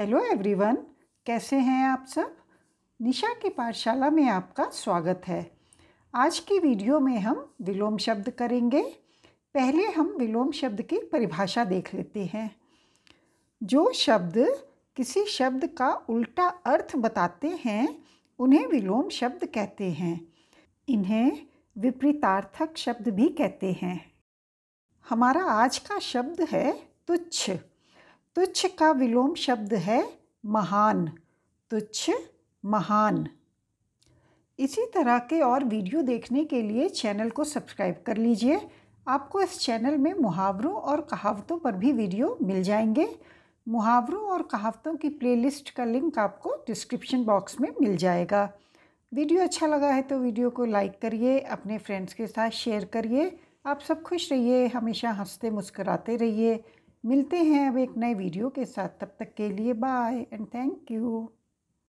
hello everyone कैसे हैं आप सब निशा की पाठशाला में आपका स्वागत है आज की वीडियो में हम विलोम शब्द करेंगे पहले हम विलोम शब्द की परिभाषा देख लेते हैं जो शब्द किसी शब्द का उल्टा अर्थ बताते हैं उन्हें विलोम शब्द कहते हैं इन्हें विपरीतार्थक शब्द भी कहते हैं हमारा आज का शब्द है तुच्छ तुच्छ का विलोम शब्द है महान तुच्छ महान इसी तरह के और वीडियो देखने के लिए चैनल को सब्सक्राइब कर लीजिए आपको इस चैनल में मुहावरों और कहावतों पर भी वीडियो मिल जाएंगे मुहावरों और कहावतों की प्लेलिस्ट का लिंक आपको डिस्क्रिप्शन बॉक्स में मिल जाएगा वीडियो अच्छा लगा है तो वीडियो को लाइक करिए अपने फ्रेंड्स के साथ शेयर करिए आप सब खुश रहिए हमेशा हंसते मुस्कराते रहिए मिलते हैं अब एक नए वीडियो के साथ तब तक के लिए बाय एंड थैंक यू